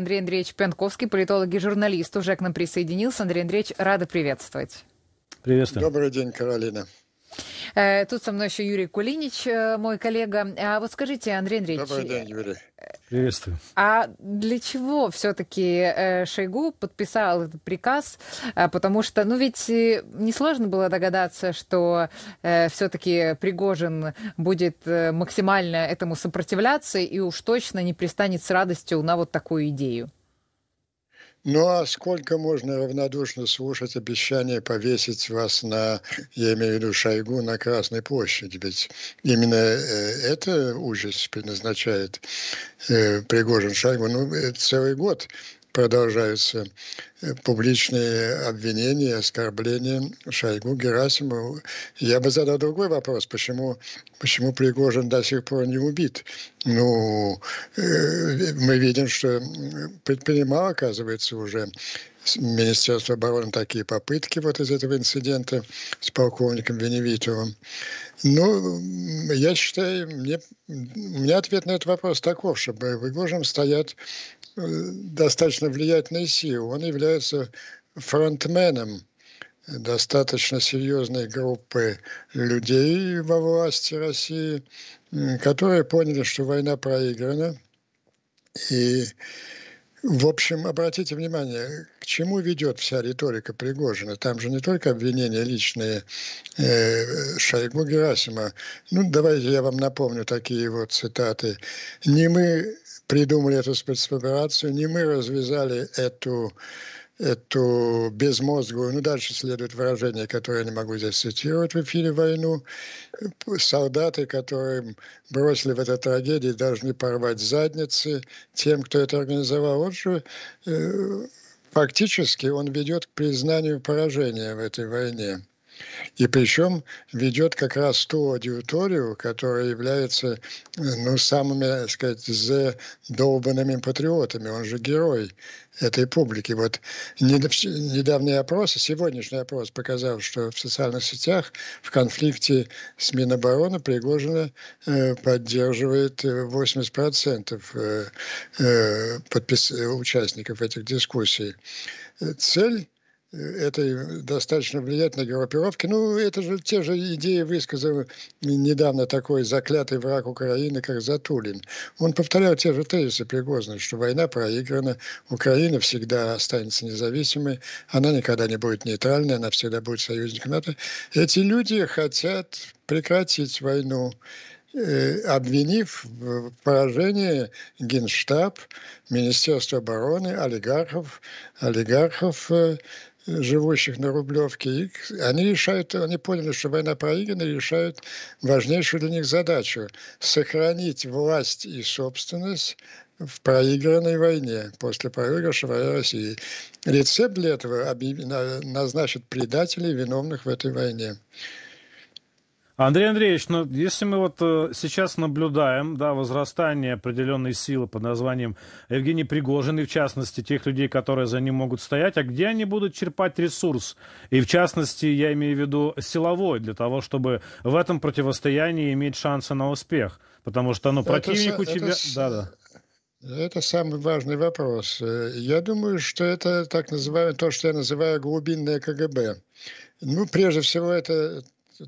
Андрей Андреевич Пенковский, политолог и журналист, уже к нам присоединился. Андрей Андреевич, рада приветствовать. Приветствую. Добрый день, Каролина. Э, тут со мной еще Юрий Кулинич, э, мой коллега. А вот скажите, Андрей Андреевич... Добрый день, э, Юрий. Приветствую. А для чего все-таки Шойгу подписал этот приказ? А потому что, ну ведь несложно было догадаться, что все-таки Пригожин будет максимально этому сопротивляться и уж точно не пристанет с радостью на вот такую идею. Ну а сколько можно равнодушно слушать обещание повесить вас на, я имею в виду Шойгу, на Красной площади? Ведь именно э, это ужас предназначает э, Пригожин Шойгу. Ну, э, целый год продолжаются э, публичные обвинения, оскорбления Шойгу, Герасиму. Я бы задал другой вопрос, почему, почему Пригожин до сих пор не убит? Ну, э, мы видим, что предпринимал, оказывается, уже Министерство обороны такие попытки вот из этого инцидента с полковником Веневитовым. Ну, я считаю, мне, у меня ответ на этот вопрос таков, чтобы Пригожин стоять достаточно влиятельной силы. Он является фронтменом достаточно серьезной группы людей во власти России, которые поняли, что война проиграна. И, в общем, обратите внимание, к чему ведет вся риторика Пригожина. Там же не только обвинения личные э, Шойгу Герасима. Ну, давайте я вам напомню такие вот цитаты. «Не мы придумали эту спецоперацию, не мы развязали эту эту безмозглую, ну дальше следует выражение, которое я не могу здесь цитировать в эфире «Войну», солдаты, которые бросили в эту трагедию, должны порвать задницы тем, кто это организовал. Вот же э, фактически он ведет к признанию поражения в этой войне. И причем ведет как раз ту аудиторию, которая является э, ну, самыми, так сказать, задолбанными патриотами. Он же герой этой публики. Вот недавний опрос, сегодняшний опрос показал, что в социальных сетях в конфликте с Минобороны Пригожина э, поддерживает 80% э, участников этих дискуссий. Цель этой достаточно влиятельной группировки. Ну, это же те же идеи высказал недавно такой заклятый враг Украины, как Затулин. Он повторял те же тезисы Пригозна, что война проиграна, Украина всегда останется независимой, она никогда не будет нейтральной, она всегда будет союзником НАТО. Эти люди хотят прекратить войну э, обвинив в поражении Генштаб, Министерство обороны, олигархов, олигархов э, живущих на Рублевке. И они решают, они поняли, что война проиграна, и решают важнейшую для них задачу – сохранить власть и собственность в проигранной войне после проигрыша войны России. Рецепт для этого назначит предателей, виновных в этой войне. Андрей Андреевич, ну, если мы вот э, сейчас наблюдаем да, возрастание определенной силы под названием Евгений Пригожин, и в частности тех людей, которые за ним могут стоять, а где они будут черпать ресурс? И в частности, я имею в виду силовой, для того, чтобы в этом противостоянии иметь шансы на успех. Потому что ну, противник это, у тебя... Это... Да, да. Это самый важный вопрос. Э, я думаю, что это так называемое, то, что я называю глубинное КГБ. Ну, прежде всего, это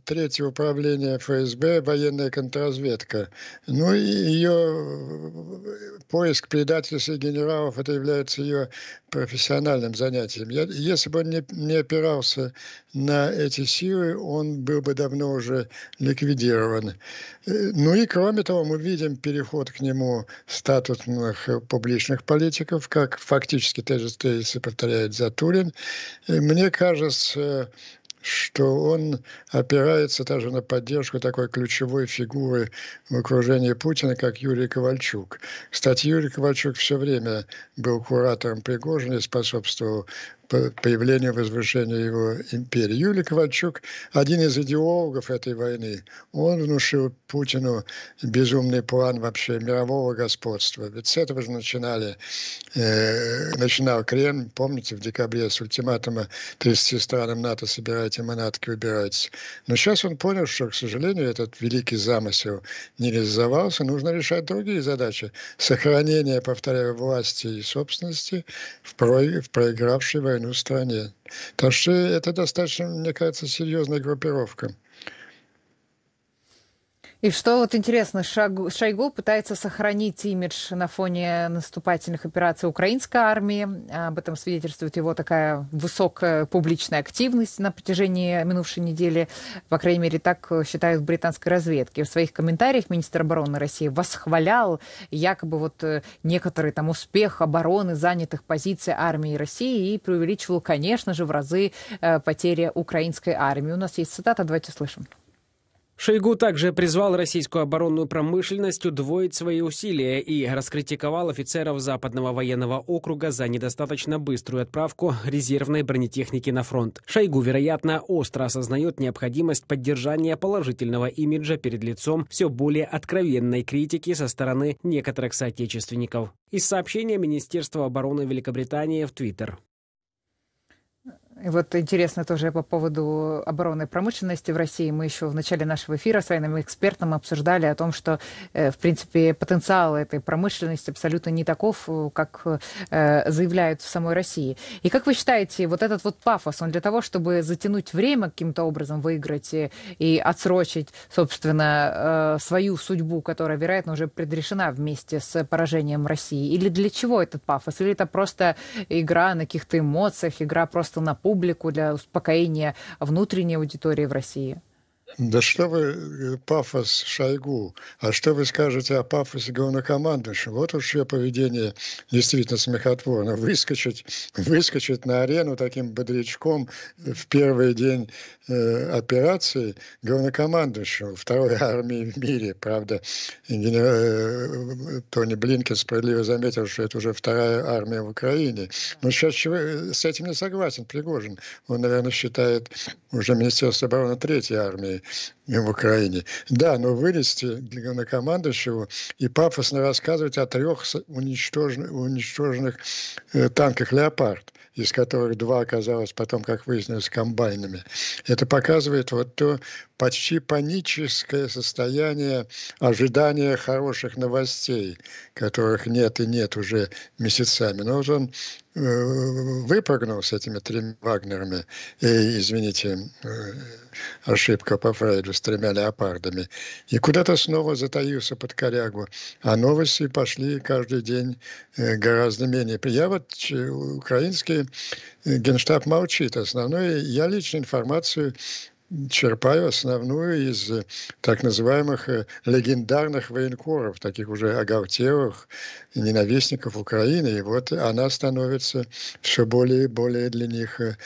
третье управление ФСБ, военная контрразведка. Ну и ее э, поиск предательств и генералов, это является ее профессиональным занятием. Я, если бы он не, не опирался на эти силы, он был бы давно уже ликвидирован. Э, ну и кроме того, мы видим переход к нему статусных э, публичных политиков, как фактически те же тезисы повторяет Затулин. Мне кажется, что он опирается даже на поддержку такой ключевой фигуры в окружении Путина, как Юрий Ковальчук. Кстати, Юрий Ковальчук все время был куратором Пригожина и способствовал появления возвышения его империи. Юлий Ковальчук, один из идеологов этой войны, он внушил Путину безумный план вообще мирового господства. Ведь с этого же начинали, э, начинал Кремль, помните, в декабре с ультиматума 30 странам НАТО собирайте манатки, убирайте. Но сейчас он понял, что, к сожалению, этот великий замысел не реализовался, нужно решать другие задачи. Сохранение, повторяю, власти и собственности в, про... в проигравшей войне войну в стране. Так что это достаточно, мне кажется, серьезная группировка. И что вот интересно, Шагу, Шойгу пытается сохранить имидж на фоне наступательных операций украинской армии. Об этом свидетельствует его такая высокая публичная активность на протяжении минувшей недели. По крайней мере, так считают в британской разведке. В своих комментариях министр обороны России восхвалял якобы вот э, некоторый там успех обороны занятых позиций армии России и преувеличивал, конечно же, в разы э, потери украинской армии. У нас есть цитата, давайте слышим. Шойгу также призвал российскую оборонную промышленность удвоить свои усилия и раскритиковал офицеров Западного военного округа за недостаточно быструю отправку резервной бронетехники на фронт. Шойгу, вероятно, остро осознает необходимость поддержания положительного имиджа перед лицом все более откровенной критики со стороны некоторых соотечественников. Из сообщения Министерства обороны Великобритании в Твиттер. И Вот интересно тоже по поводу оборонной промышленности в России. Мы еще в начале нашего эфира с военным экспертом обсуждали о том, что, э, в принципе, потенциал этой промышленности абсолютно не таков, э, как э, заявляют в самой России. И как вы считаете, вот этот вот пафос, он для того, чтобы затянуть время каким-то образом, выиграть и отсрочить, собственно, свою судьбу, которая, вероятно, уже предрешена вместе с поражением России? Или для чего этот пафос? Или это просто игра на каких-то эмоциях, игра просто на пол? публику, для успокоения внутренней аудитории в России? Да что вы э, пафос Шойгу, а что вы скажете о пафосе главнокомандующего? Вот уж ее поведение действительно смехотворно. Выскочить, выскочить на арену таким бодрячком э, в первый день э, операции главнокомандующего второй армии в мире. Правда, генерал, э, э Тони Блинкин справедливо заметил, что это уже вторая армия в Украине. Но ну, сейчас человек, с этим не согласен Пригожин. Он, наверное, считает уже Министерство обороны третьей армии в Украине. Да, но вылезти для командующего и пафосно рассказывать о трех уничтоженных, уничтоженных э, танках «Леопард» из которых два оказалось потом, как выяснилось, комбайнами. Это показывает вот то почти паническое состояние ожидания хороших новостей, которых нет и нет уже месяцами. Но вот он э, выпрыгнул с этими тремя Вагнерами, и, извините, э, ошибка по Фрейду, с тремя леопардами, и куда-то снова затаился под корягу, а новости пошли каждый день э, гораздо менее. Я вот украинские Генштаб молчит. Основное, я лично информацию черпаю основную из э, так называемых э, легендарных военкоров, таких уже оголтелых ненавистников Украины. И вот она становится все более и более для них э,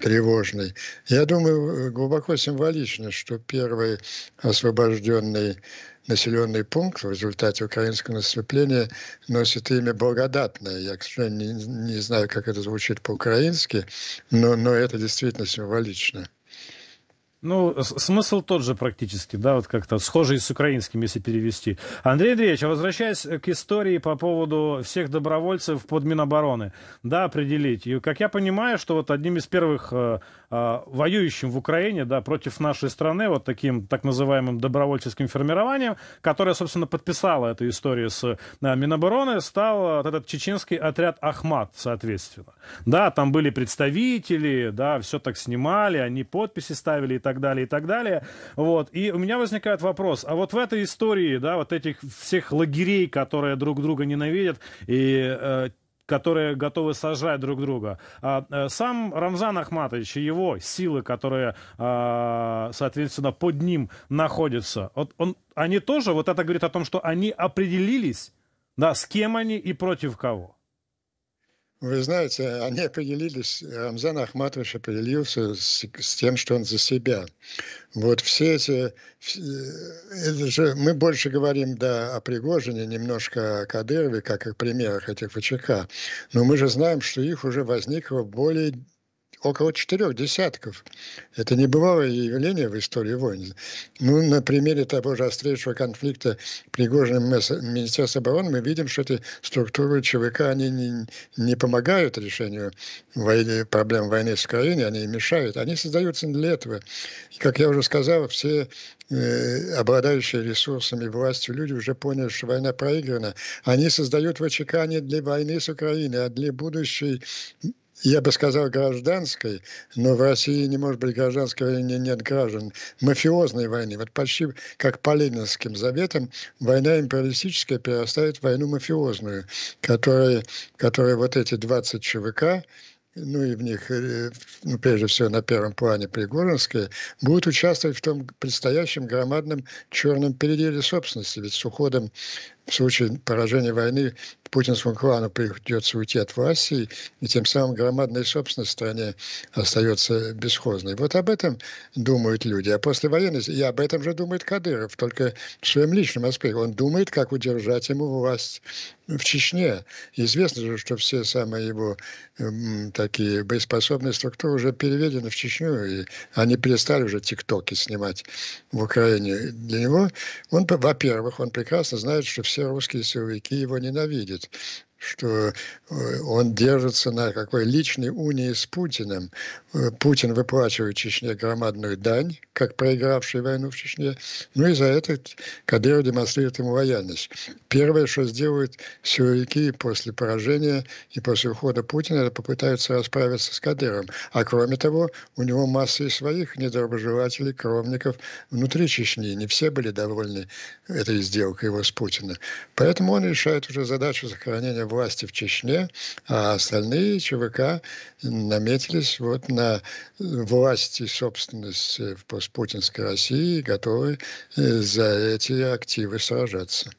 тревожной. Я думаю, глубоко символично, что первый освобожденный населенный пункт в результате украинского наступления носит имя Благодатное. Я, к сожалению, не, не знаю, как это звучит по-украински, но, но это действительно символично. Ну, смысл тот же практически, да, вот как-то схожий с украинским, если перевести. Андрей Андреевич, а возвращаясь к истории по поводу всех добровольцев под Минобороны, да, определить. И, как я понимаю, что вот одним из первых э, э, воюющим в Украине, да, против нашей страны, вот таким так называемым добровольческим формированием, которое, собственно, подписало эту историю с э, Минобороны, стал вот этот чеченский отряд «Ахмат», соответственно. Да, там были представители, да, все так снимали, они подписи ставили и так так далее, и так далее. Вот. И у меня возникает вопрос, а вот в этой истории, да, вот этих всех лагерей, которые друг друга ненавидят и э, которые готовы сажать друг друга. А, э, сам Рамзан Ахматович и его силы, которые, а, соответственно, под ним находятся, вот он, они тоже, вот это говорит о том, что они определились, да, с кем они и против кого. Вы знаете, они определились, э, Рамзан Ахматович определился с, с тем, что он за себя. Вот все эти... это же, мы больше говорим да, о Пригожине, немножко о Кадырове, как о примерах этих ВЧК. Но мы же знаем, что их уже возникло более около четырех десятков. Это небывалое явление в истории войн. Ну, на примере того же острейшего конфликта Пригожина Министерства обороны мы видим, что эти структуры ЧВК, они не, не помогают решению войны, проблем войны с Украиной, они мешают. Они создаются для этого. И, как я уже сказал, все э, обладающие ресурсами властью люди уже поняли, что война проиграна. Они создают ВЧК не для войны с Украиной, а для будущей я бы сказал, гражданской, но в России не может быть гражданской войны, нет граждан. Мафиозной войны. Вот почти как по Ленинским заветам, война империалистическая перерастает в войну мафиозную, которая, которая вот эти 20 ЧВК, ну и в них, э, ну, прежде всего, на первом плане Пригоринская, будут участвовать в том предстоящем громадном черном переделе собственности. Ведь с уходом в случае поражения войны путинскому клану придется уйти от власти, и тем самым громадная собственность в стране остается бесхозной. Вот об этом думают люди. А после войны, и об этом же думает Кадыров, только в своем личном аспекте. Он думает, как удержать ему власть в Чечне. Известно же, что все самые его эм, такие боеспособные структуры уже переведены в Чечню, и они перестали уже тиктоки снимать в Украине для него. Он, во-первых, он прекрасно знает, что все русские силовики его ненавидят it что э, он держится на какой личной унии с Путиным. Э, Путин выплачивает Чечне громадную дань, как проигравший войну в Чечне. Ну и за это Кадыров демонстрирует ему лояльность. Первое, что сделают силовики после поражения и после ухода Путина, это попытаются расправиться с Кадыровым. А кроме того, у него масса и своих недоброжелателей, кровников внутри Чечни. Не все были довольны этой сделкой его с Путиным. Поэтому он решает уже задачу сохранения власти в Чечне, а остальные ЧВК наметились вот на власти собственности собственность в постпутинской России и готовы э, за эти активы сражаться.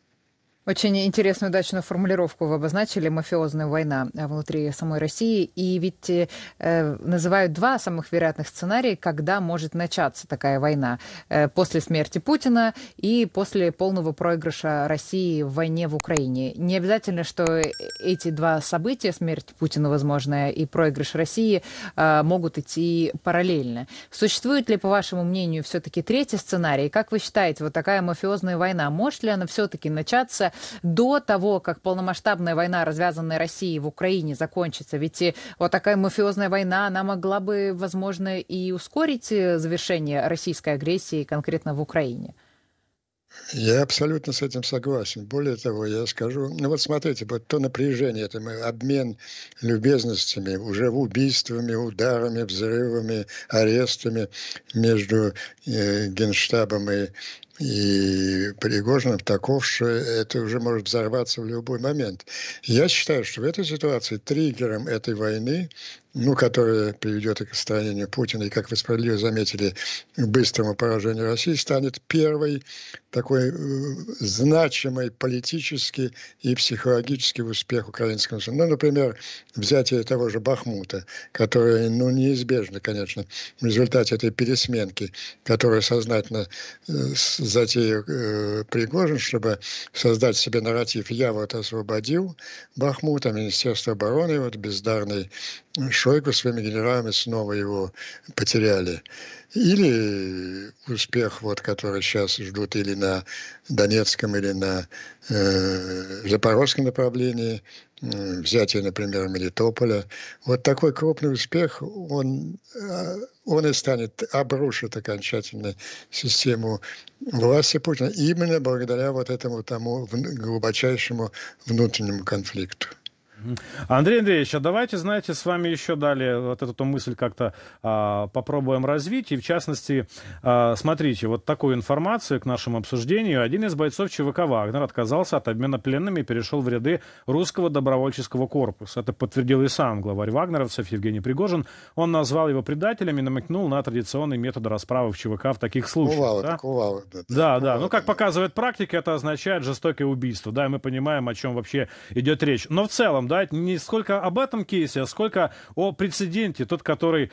Очень интересную, удачную формулировку вы обозначили «мафиозная война» внутри самой России. И ведь э, называют два самых вероятных сценария, когда может начаться такая война. Э, после смерти Путина и после полного проигрыша России в войне в Украине. Не обязательно, что эти два события, смерть Путина, возможная, и проигрыш России, э, могут идти параллельно. Существует ли, по вашему мнению, все-таки третий сценарий? Как вы считаете, вот такая мафиозная война, может ли она все-таки начаться до того, как полномасштабная война, развязанная Россией в Украине, закончится? Ведь вот такая мафиозная война, она могла бы, возможно, и ускорить э, завершение российской агрессии конкретно в Украине. Я абсолютно с этим согласен. Более того, я скажу, ну вот смотрите, вот то напряжение, это мы, обмен любезностями, уже убийствами, ударами, взрывами, арестами между э, Генштабом и и Пригожинов, таков, что это уже может взорваться в любой момент. Я считаю, что в этой ситуации триггером этой войны, ну, которая приведет к устранению Путина, и, как вы справедливо заметили, к быстрому поражению России, станет первой такой э, значимой политически и психологически успех украинского Ну, например, взятие того же Бахмута, которое, ну, неизбежно, конечно, в результате этой пересменки, которая сознательно э, затею э, Пригожин, чтобы создать себе нарратив «я вот освободил Бахмут, а Министерство обороны, вот бездарный Шойгу своими генералами снова его потеряли». Или успех, вот, который сейчас ждут или на Донецком, или на э, Запорожском направлении, э, взятие, например, Мелитополя. Вот такой крупный успех, он, э, он и станет, обрушит окончательно систему власти Путина именно благодаря вот этому тому глубочайшему внутреннему конфликту. Андрей Андреевич, а давайте, знаете, с вами еще далее вот эту мысль как-то а, попробуем развить. И в частности, а, смотрите, вот такую информацию к нашему обсуждению. Один из бойцов ЧВК «Вагнер» отказался от обмена пленными и перешел в ряды русского добровольческого корпуса. Это подтвердил и сам главарь «Вагнеровцев» Евгений Пригожин. Он назвал его предателями и намекнул на традиционный метод расправы в ЧВК в таких случаях. Кувалок, да? Кувалок, да, да, да. ну, как показывает практика, это означает жестокое убийство. Да, и мы понимаем, о чем вообще идет речь. Но в целом, нам, да, не сколько об этом кейсе, а сколько о прецеденте, тот, который э,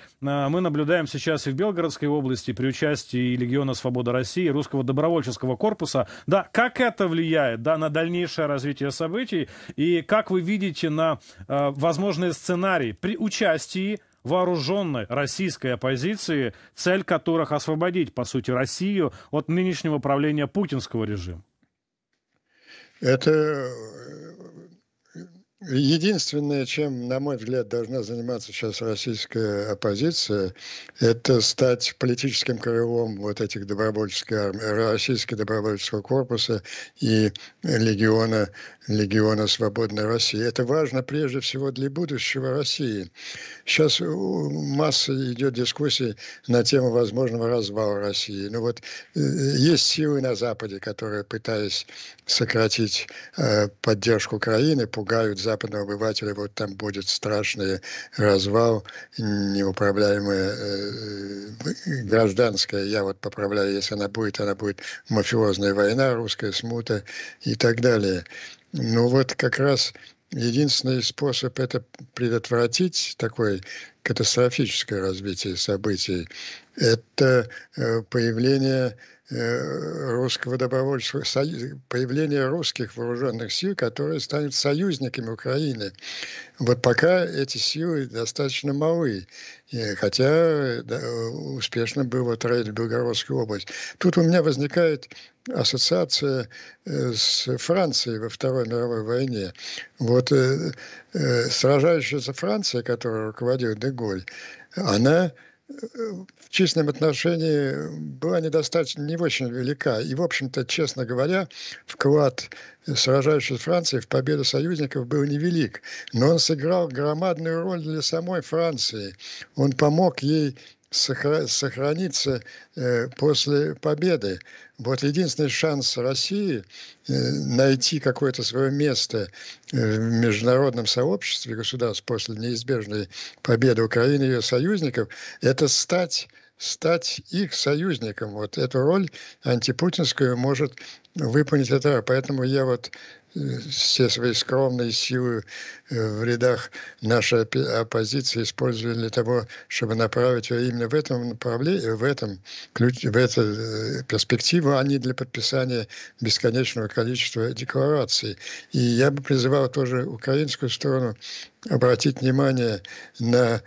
мы наблюдаем сейчас и в Белгородской области при участии Легиона Свобода России, Русского добровольческого корпуса. Да, как это влияет, да, на дальнейшее развитие событий и как вы видите на э, возможные сценарии при участии вооруженной российской оппозиции, цель которых освободить, по сути, Россию от нынешнего правления путинского режима? Это Единственное, чем, на мой взгляд, должна заниматься сейчас российская оппозиция, это стать политическим крылом вот этих добровольческих армии, российского добровольческого корпуса и легиона, легиона свободной России. Это важно прежде всего для будущего России. Сейчас э, масса идет дискуссий на тему возможного развала России. Но ну вот э, есть силы на Западе, которые, пытаясь сократить э, поддержку Украины, пугают Запад западного обывателя вот там будет страшный развал, неуправляемая э, э гражданская, я вот поправляю, если она будет, она будет мафиозная война, русская смута и так далее. Ну вот как раз единственный способ это предотвратить такой катастрофическое развитие событий. Это э, появление э, русского добровольческого появление русских вооруженных сил, которые станут союзниками Украины. Вот пока эти силы достаточно малы, э, хотя успешно была рейд в Белгородскую область. Тут у меня возникает ассоциация с Францией во Второй мировой войне. Вот Э, сражающаяся Франция, которую руководил Деголь, она э, в численном отношении была недостаточно, не очень велика. И, в общем-то, честно говоря, вклад сражающейся Франции в победу союзников был невелик. Но он сыграл громадную роль для самой Франции. Он помог ей сохранится э, после победы. Вот единственный шанс России э, найти какое-то свое место э, в международном сообществе государств после неизбежной победы Украины и ее союзников, это стать стать их союзником. Вот эту роль антипутинскую может выполнить это. Поэтому я вот все свои скромные силы э, в рядах нашей оппозиции использовали для того, чтобы направить ее именно в этом направлении, э, в этом ключ, в эту э, перспективу, а не для подписания бесконечного количества деклараций. И я бы призывал тоже украинскую сторону обратить внимание на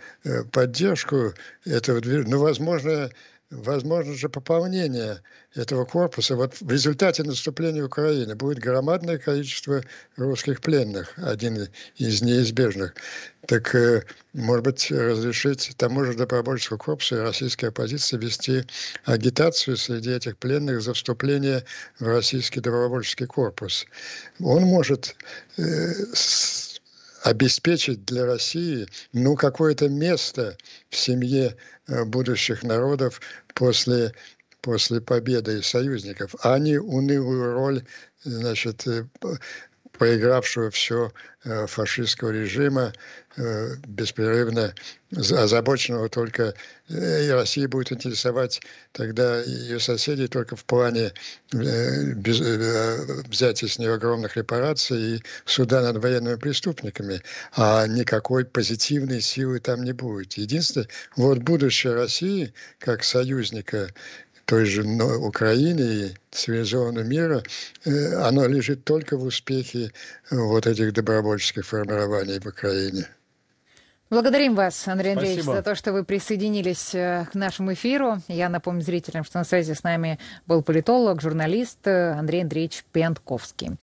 поддержку этого движения. Ну, возможно, возможно же пополнение этого корпуса. Вот в результате наступления Украины будет громадное количество русских пленных, один из неизбежных. Так, э, может быть, разрешить тому же добровольческому корпусу и российской оппозиции вести агитацию среди этих пленных за вступление в российский добровольческий корпус. Он может э, обеспечить для России ну какое-то место в семье э, будущих народов после после победы союзников, а не унылую роль значит, э, проигравшего все э, фашистского режима, э, беспрерывно озабоченного только... Э, и Россия будет интересовать тогда ее соседей только в плане взятия с нее огромных репараций и суда над военными преступниками. А никакой позитивной силы там не будет. Единственное, вот будущее России как союзника той же Украины и цивилизованного мира, э, оно лежит только в успехе э, вот этих добровольческих формирований в Украине. Благодарим вас, Андрей Спасибо. Андреевич, за то, что вы присоединились э, к нашему эфиру. Я напомню зрителям, что на связи с нами был политолог, журналист Андрей Андреевич Пентковский.